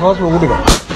告诉屋里人。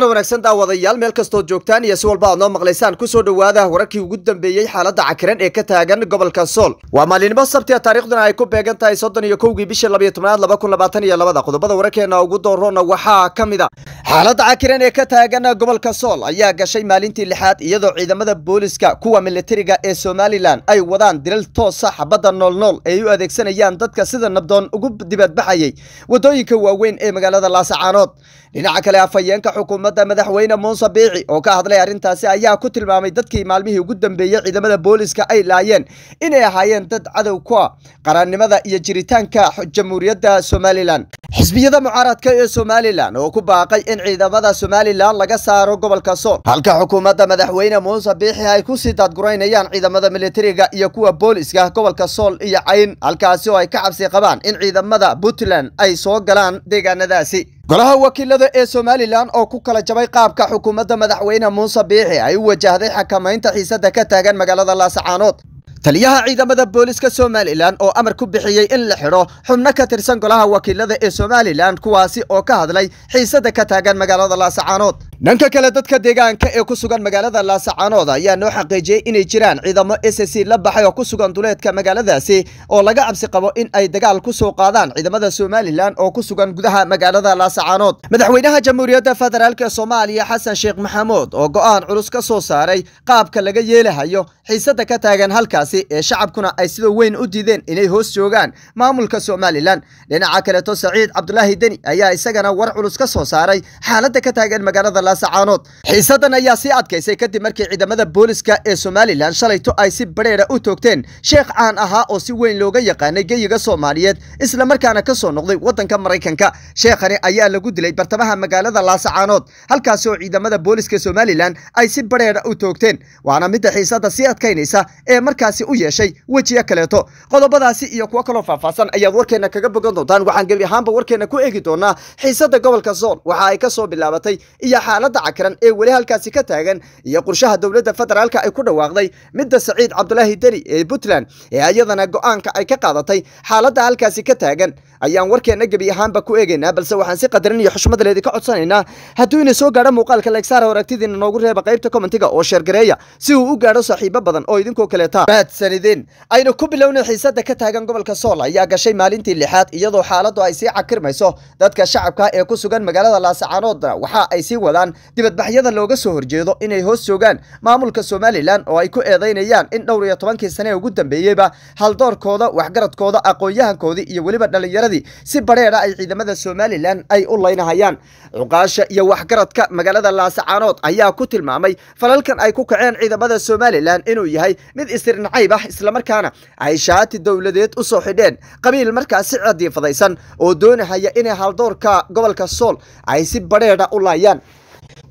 waaan wanaagsan daawadayaal meel kastood joogtaan iyo si walba aad noo maqlaysaan kusoo dhowaada wararkii ugu dambeeyey xaaladda cakiran ee ka taagan gobolka sool waa maalinimo sabtia ah taariikhduna ay ku beegan tahay soddon iyo kowgii bishii labayo tobnaad laba kun labaatan iyo labada qodobada wararkeena ugu doorona waxaa ka mid a ah xaaladda cakiran ee ka taagan gobolka sool ayaa gashay maalintii lixaad iyadoo ciidamada booliiska kuwa militariga ee somalilan ay wadaan dilal toosa xabadda noolnool ay u adeegsanayaan dadka sida nabdoon ugu dibadbaxayay waddooyinka waaweyn ee magaalada laasacaanood dhinaca kale afhayeenka xukuumadda madaxweyne muuse biici oo ka hadlay arrintaasi ayaa ku tilmaamay dadkii maalmihii ugu dambeeyey ciidamada booliiska ay laayeen inay ahaayeen dad cadow kua ah, qaranimada iyo jiritaanka jamhuuriyadda somalilan xisbiyada mucaaradka ee somalilan oo ku baaqay in ciidamada somaliland laga saaro gobolka sool halka xukuumadda madaxweyne muuse biixi ay ku sii daadguraynayaan ciidamada militariga iyo kuwa booliska gobolka sool iyo cayn halkaasi oo ay ka cabsi qabaan in ciidamada puntland ay soo galaan deegaanadaasi golaha wakiilada ee somalilan oo ku kala jabay qaabka xukuumadda madaxweyne muuse biixi ay u wajahday xakamaynta xiisadda ka taagan magaalada laasacaanood taliyaha ciidamada booliska somalilan oo amar ku bixiyey in la xidho xubno ka tirsan golaha wakiilada ee somalilan kuwaasi oo ka hadlay xiisadda ka taagan magaalada laasacaanood dhanka kale dadka deegaanka ee ku sugan magaalada laasacaanood ayaa noo xaqiijiyey inay jiraan ciidamo s c la baxay oo ku sugan duleedka magaaladaasi oo laga cabsi qabo in ay dagaal ku soo qaadaan ciidamada somalilan oo ku sugan gudaha magaalada laasacaanood madaxweynaha jamhuuriyadda federaalk ee soomaaliya xasan sheekh maxamuud oo go'aan culus ka soo saaray qaabka laga yeelahayo xiisadda ka taagan halkaas taasi ee shacabkuna ay sida weyn u diideen inay hoos joogaan maamulka somalilan dhinaca kaleeto saciid cabdulaahi deni ayaa isagana war culus ka soo saaray xaaladda ka taagan magaalada laasacaanood xiisadan ayaa sii adkaysay kadib markii ciidamada booliska ee somalilan shalayto ay si bareera u toogteen sheekh caan ahaa oo si weyn looga yaqaanay geyiga soomaaliyeed islamarkaana ka soo noqday waddanka maraykanka sheekhani ayaa lagu dilay bartamaha magaalada laasacaanood halkaasi oo ciidamada booliska somalilan ay si bareera u toogteen waana midda xiisada sii adkaynaysa ee markaasi sidaasi u yeeshay wejiya kaleeto qodobadaasi iyo kuwo kaloo faahfaahsan ayaad warkeenna kaga bogan doontaan waxaan gebi ahaanba warkeenna ku eegi doonaa xiisada gobolka sool waxa ay ka soo bilaabatay iyo xaaladda cakiran ee weli halkaasi ka taagan iyo qorshaha dowladda federaalka ay ku dhawaaqday midda saciid cabdulaahi deri ee puntland ee ayadana go'aanka ay ka qaadatay xaaladda halkaasi ka taagan ayaan warkeenna gebi ahaanba ku eegaynaa balse waxaan si qadarin iyo xushmad leedi ka codsanaynaa hadduu ina soo gaadho muuqaalka leegsaara aragtidiina noogu reeba qaybta commentiga oo sheergareeya si uu u gaadho saaxiibo badan oo idinkoo kaleeta raadsanideen aynu ku bilownay xiisada ka taagan gobolka soola ayaa gashay maalintii lixaad iyadoo xaaladu ay sii cakirmayso dadka shacabka ee ku sugan magaalada laasacaanoodna waxa ay sii wadaan dibadbaxyada looga soo horjeedo inay hoos joogaan maamulka somalilan oo ay ku eedaynayaan in dhowr iyo tobankii sane ugu dambeeyeyba haldoorkooda waxgaradkooda aqoon-yahankoodii iyo weliba dhallinyaradii si bareera ay ciidamada somalilan ay u laynahayaan cuqaasha iyo waxgaradka magaalada laasacaanood ayaa ku tilmaamay falalkan ay ku kaceen ciidamada somalilan inuu yahay mid isirnacay cayb ah islamarkaana ay shaati dowladeed u soo xidheen qabiil markaas si cadiifadaysan oo doonahaya inay haldoorka gobolka sool ay si badheedha u laayaan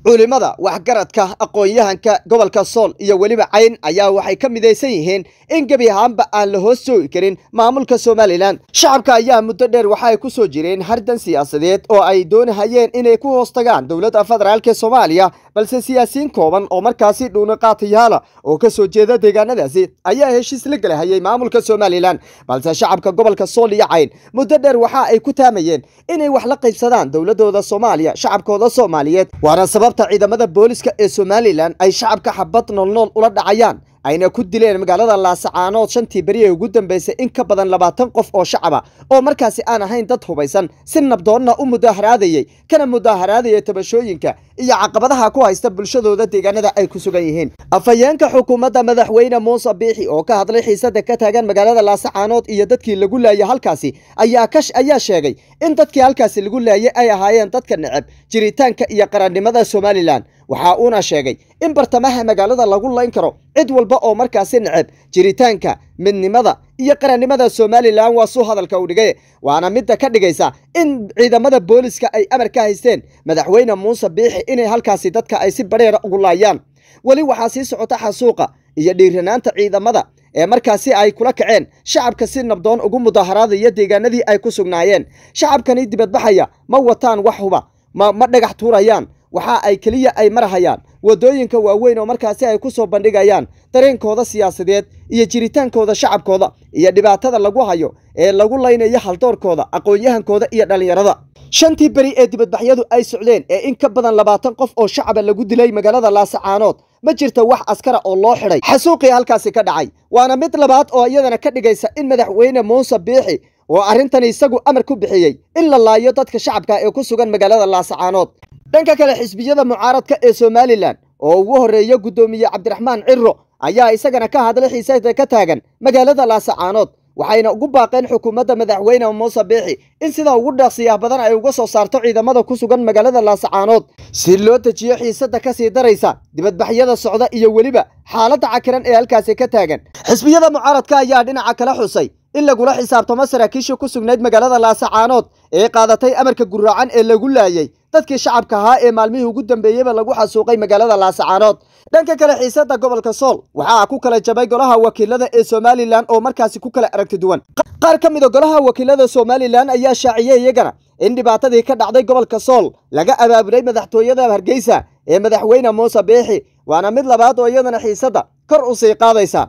culimada waxgaradka aqoonyahanka gobolka sool iyo weliba cayn ayaa waxay ka midaysan yihiin in gebi ahaanba aan la hoos joogi karin maamulka somalilan shacabka ayaa muddo dheer waxaay ku soo jireen hardan siyaasadeed oo ay doonahayeen inay ku hoos tagaan dowladda federaalk soomaaliya balse siyaasiyiin kooban oo markaasi dhuuna qaatayaala oo ka soo jeeda deegaanadaasi ayaa heshiis la galahayay maamulka somalilan balse shacabka gobolka sool iyo cayn muddo dheer waxa ay ku taamayeen inay wax la qaybsadaan dowladooda soomaaliya shacabkooda soomaaliyeed waana sababta ciidamada booliska ee somalilan ay shacabka xabad noolnool ula dhacayaan ayna ku dileen magaalada laasacaanood shantii beri beriye ugu dambaysay in ka badan labaatan qof oo shacaba oo markaasi aan ahayn dad hubaysan si nabdoonna u mudaaharaadayey kana mudaaharaadaya tabashooyinka iyo caqabadaha ku haysta bulshadooda deegaanada ay ku sugan yihiin afhayeenka xukuumadda madaxweyne muuse biixi oo ka hadlay xiisadda ka taagan magaalada laasacaanood iyo dadkii lagu laayay halkaasi ayaa kash ayaa sheegay in dadkii halkaasi lagu laayay ay ahaayeen dadka neceb jiritaanka iyo qarannimada somalilan waxa uuna sheegay in bartamaha magaalada lagu layn karo cid walba oo markaasi neceb jiritaanka midnimada iyo qarannimada somalilan waa suu hadalka u dhigay waana midda ka dhigaysa in ciidamada booliiska ay amar ka haysteen madaxweyne muuse biixi inay halkaasi dadka ay si badheera ugu laayaan weli waxaa sii socota xasuuqa iyo dhiiranaanta ciidamada ee markaasi ay kula kaceen shacabka si nabdoon ugu mudaaharaadaya deegaanadii ay ku sugnaayeen shacabkani dibadbaxaya ma wataan wax huba ma ma dhagax tuurayaan waxa ay keliya ay marahayaan waddooyinka waaweyn oo markaasi ay ku soo bandhigayaan dareenkooda siyaasadeed iyo jiritaankooda shacabkooda iyo dhibaatada lagu hayo ee lagu laynayo haldoorkooda aqoonyahankooda iyo dhallinyarada shantii beri ee dibadbaxyadu ay socdeen ee in ka badan labaatan qof oo shacaba lagu dilay magaalada laasacaanood ma jirta wax askara oo loo xidhay xasuuqii halkaasi ka dhacay waana mid labaad oo iyadana ka dhigaysa in madaxweyne muuse biixi oo arrintan isagu amar ku bixiyey in la laayo dadka shacabka ee ku sugan magaalada laasacaanood dhanka kale xisbiyada mucaaradka ee somalilan oo ugu horreeya guddoomiye cabdiraxmaan ciro ayaa isagana ka hadlay xiisada ka taagan magaalada laasacaanood waxayna ugu baaqeen xukuumadda madaxweyne muuse biixi in sida ugu dhaqsiyaah badan ay uga soo saarto ciidamada ku sugan magaalada laasacaanood si loo dejiyo xiisadda ka sii daraysa dibadbaxyada socda iyo weliba xaaladda cakiran ee halkaasi ka taagan xisbiyada mucaaradka ayaa dhinaca kala xusay in lagula xisaabtamo saraakiisha ku sugnayd magaalada laasacaanood ee qaadatay amarka guraacan ee lagu laayay dadkii shacabka ahaa ee maalmihii ugu dambeeyeyba lagu xasuuqay magaalada laasacaanood dhanka kale xiisadda gobolka sool waxaa ku kala jabay golaha wakiilada ee somalilan oo markaasi ku kala aragti duwan qaar ka mida golaha wakiilada somalilan ayaa shaaciyey iyagana in dhibaatadii ka dhacday gobolka sool laga abaaburay madaxtooyada hargeysa ee madaxweyne muuse beexi waana mid labaad oo iyadana xiisadda kor u sii qaadaysa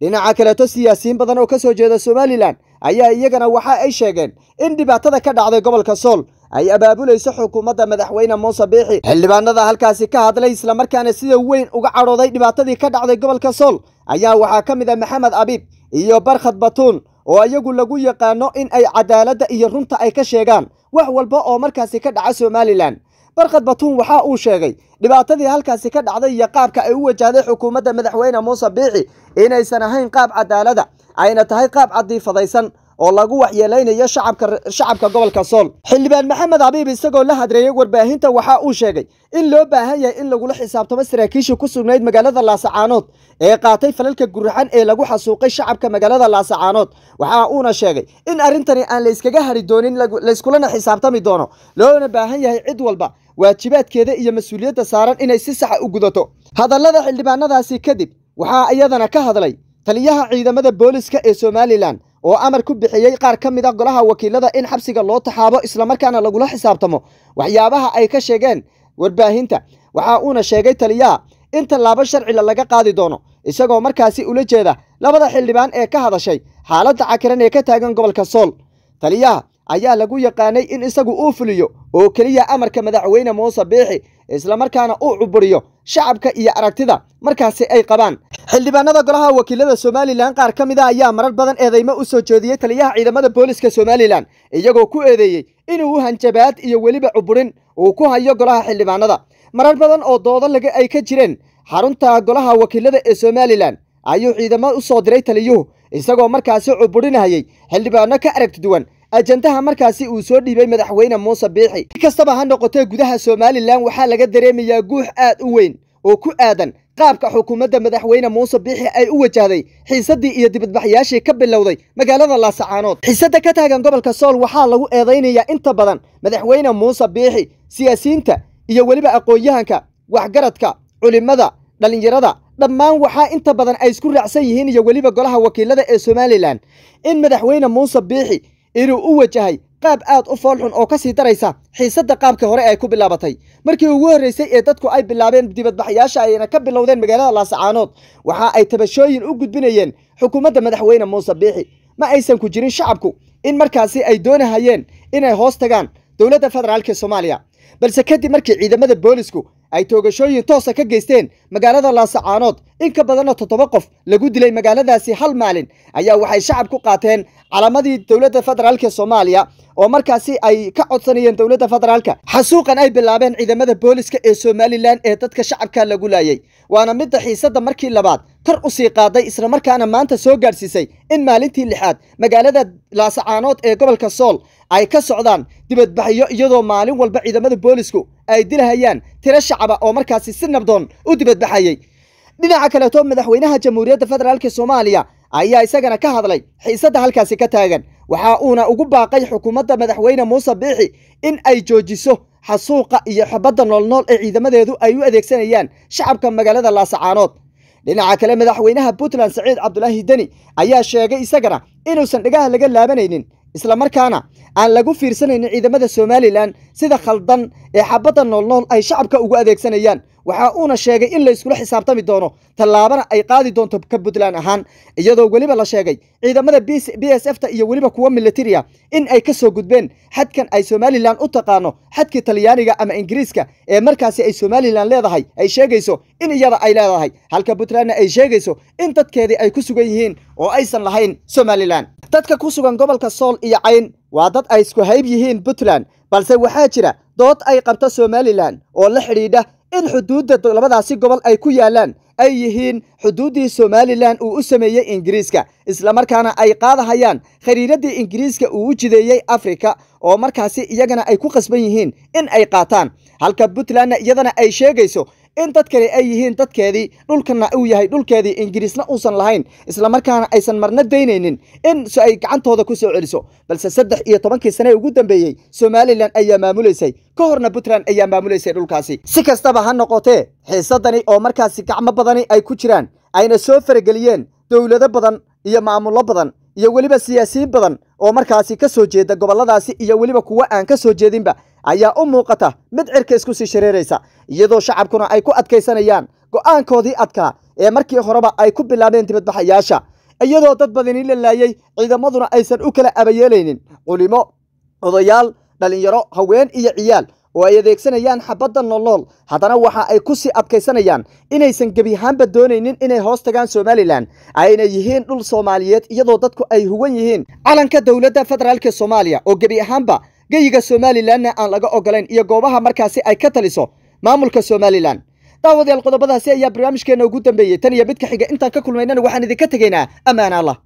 dhinaca kaleeto siyaasiyiin badan oo ka soo jeeda somalilan ayaa iyagana waxa ay sheegeen in dhibaatada ka dhacday gobolka sool ay abaabulayso xukuumadda madaxweyne muuse biixi xildhibaanada halkaasi ka hadlay islamarkaana sida weyn uga cadhooday dhibaatadii ka dhacday gobolka sool ayaa waxaa ka mid a ah maxamed abiib iyo barkhad batuun oo iyagu lagu yaqaano in ay cadaaladda iyo runta ay ka sheegaan wax walba oo markaasi ka dhaca somalilan barkhad batuun waxa uu sheegay dhibaatadii halkaasi ka dhacday iyo qaabka ay u wajahday xukuumadda madaxweyne muuse biici inaysan ahayn qaab cadaalada ayna tahay qaab cadiifadaysan oo lagu waxyeelaynayo shacabka gobolka sool xildhibaan maxamed habiib isagoo la hadreeyey warbaahinta waxa uu sheegay in loo baahan yahay in lagula xisaabtamo saraakiishii ku sugnayd magaalada laasacaanood ee qaatay falalka guraxan ee lagu xasuuqay shacabka magaalada laasacaanood waxa uuna sheegay in arrintani aan la yskaga hari doonin layskulana xisaabtami doono loona baahan yahay cid walba waajibaadkeeda iyo mas-uuliyadda saaran inay si saxa u gudato hadallada xildhibaanadaasi kadib waxaa iyadana ka hadlay taliyaha ciidamada booliiska ee somalilan oo amar ku bixiyey qaar ka mid a ah golaha wakiilada in xabsiga loo taxaabo islamarkaana lagula xisaabtamo waxyaabaha ay ka sheegeen warbaahinta waxa uuna sheegay taliyaha in tallaabo sharcila laga qaadi doono isagoo markaasi ula jeeda labada xildhibaan ee ka hadashay xaaladda cakiran ee ka taagan gobolka sool taliyaha ayaa lagu yaqaanay in isagu uu fuliyo oo keliya amarka madaxweyne muuse biixi islamarkaana uu cuburiyo shacabka iyo aragtida markaasi ay qabaan xildhibaanada golaha wakiilada somalilan qaar ka mid a ah ayaa marar badan eedeymo u soo jeediyey taliyaha ciidamada booliska somalilan iyagoo ku eedeeyey inuu hanjabaad iyo weliba cuburin uu ku hayo golaha xildhibaanada marar badan oo doodo laga ay ka jireen xarunta golaha wakiilada ee somalilan ayuu ciidamo u soo diray taliyuhu isagoo markaasi cuburinahayey xildhibaano ka aragti duwan ajandaha markaasi uu soo dhiibay madaxweyne muuse biixi si kastaba ha noqotee gudaha somalilan waxaa laga dareemayaa guux aad u weyn oo ku aadan qaabka xukuumadda madaxweyne muuse biixi ay u wajahday xiisaddii iyo dibadbaxyaashii ka bilowday magaalada laasacaanood xiisadda ka taagan gobolka sool waxaa lagu eedaynayaa inta badan madaxweyne muuse biixi siyaasiyiinta iyo weliba aqoon-yahanka waxgaradka culimmada dhallinyarada dhammaan waxaa inta badan ay isku raacsan yihiin iyo weliba golaha wakiilada ee somalilan in madaxweyne muuse biixi inuu u wajahay qaab aad u foolxun oo ka sii daraysa xiisadda qaabka hore ay ku bilaabatay markii ugu horreysay ee dadku ay bilaabeen dibadbaxyaasha ayna ka bilowdeen magaalada laasacaanood waxa ay tabashooyin u gudbinayeen xukuumadda madaxweyne muuse biixi ma aysan ku jirin shacabku in markaasi ay doonahayeen inay hoos tagaan dowladda federaalk soomaaliya balse kadib markii ciidamada booliisku ay toogashooyin toosa ka geysteen magaalada laasacaanood in ka badanna toddoba qof lagu dilay magaaladaasi hal maalin ayaa waxay shacab ku qaateen calamadii dowladda federaalka soomaaliya oo markaasi ay ka codsanayeen dowladda federaalka xasuuqan ay bilaabeen ciidamada booliska ee somalilan ee dadka shacabka lagu laayay waana midda xiisadda markii labaad kor u sii qaaday islamarkaana maanta soo gaadhsiisay in maalintii lixaad magaalada laasacaanood ee gobolka sool ay ka socdaan dibadbaxyo iyadoo maalin walba ciidamada booliisku ay dilhayaan tiro shacaba oo markaasi si nabdoon u dibadbaxayay dhinaca kaleeto madaxweynaha jamhuuriyadda federaalk soomaaliya ayaa isagana ka hadlay xiisadda halkaasi ka taagan waxa uuna ugu baaqay xukuumadda madaxweyne muuse biixi in ay joojiso xasuuqa iyo xubadda noolnool ee ciidamadeedu ay u adeegsanayaan shacabka magaalada laasacaanood dhinaca kale madaxweynaha puntland saciid cabdulaahi deni ayaa sheegay isagana inuusan dhagaha laga laabanaynin isla markaana aan lagu fiirsanaynin ciidamada somalilan sida khaldan ee xabadda noolnool ay shacabka ugu adeegsanayaan waxa uuna sheegay in layskula xisaabtami doono tallaabana ay qaadi doonto ka puntland ahaan iyadoo weliba la sheegay ciidamada b s f ta iyo weliba kuwa militariya in ay ka soo gudbeen xadkan ay somalilan u taqaano xadkii talyaaniga ama ingiriiska ee markaasi ay somalilan leedahay ay sheegayso in iyada ay leedahay halka puntlandna ay sheegayso in dadkeedii ay ku sugan yihiin oo aysan lahayn somalilan dadka ku sugan gobolka sool iyo cayn waa dad ay isku hayb yihiin puntland balse waxaa jira dood ay qabta somalilan oo la xidhiidha in xuduudda labadaasi gobol ay ku yaallaan ay yihiin xuduuddii somalilan uu u sameeyey ingiriiska isla markaana ay qaadahayaan khariiraddii ingiriiska uu u jideeyey afrika oo markaasi iyagana ay ku qasban yihiin in ay qaataan halka puntlandna iyadana ay sheegayso in dadkani ay yihiin dadkeedii dhulkana uu yahay dhulkeedii ingiriisna uusan lahayn islamarkaana aysan marna daynaynin in ay gacantooda ku soo celiso balse saddex iyo tobankii sane ugu dambeeyey somalilan ayaa maamulaysay ka horna puntland ayaa maamulaysay dhulkaasi si kastaba ha noqotee xiisadani oo markaasi gacmo badani ay ku jiraan ayna soo farageliyeen dowlado badan iyo maamullo badan iyo weliba siyaasiyin badan oo markaasi ka soo jeeda gobolladaasi iyo weliba kuwo aan ka soo jeedinba ayaa u muuqata mid cirka isku sii shareeraysa iyadoo shacabkuna ay ku adkaysanayaan go'aankoodii adkaa ee markii horeba ay ku bilaabeen dibadbaxayaasha iyadoo dad badanii la laayey ciidamaduna aysan u kala abayeelaynin culimo odayaal dhallinyaro haween iyo ciyaal oo ay adeegsanayaan xabadda nolol haddana waxa ay ku sii adkaysanayaan inaysan gebiahaanba doonaynin inay hoos tagaan somalilan ayna yihiin dhul soomaaliyeed iyadoo dadku ay huwan yihiin calanka dowladda federaalk soomaaliya oo gebi ahaanba geyiga somalilanna aan laga ogolayn iyo goobaha markaasi ay ka taliso maamulka somalilan daawadayaal qodobadaasi ayaa barnaamijkeenna ugu dambeeyey tan iyo midka xiga intaan ka kulmaynana waxaan idinka tegaynaa ammaan allah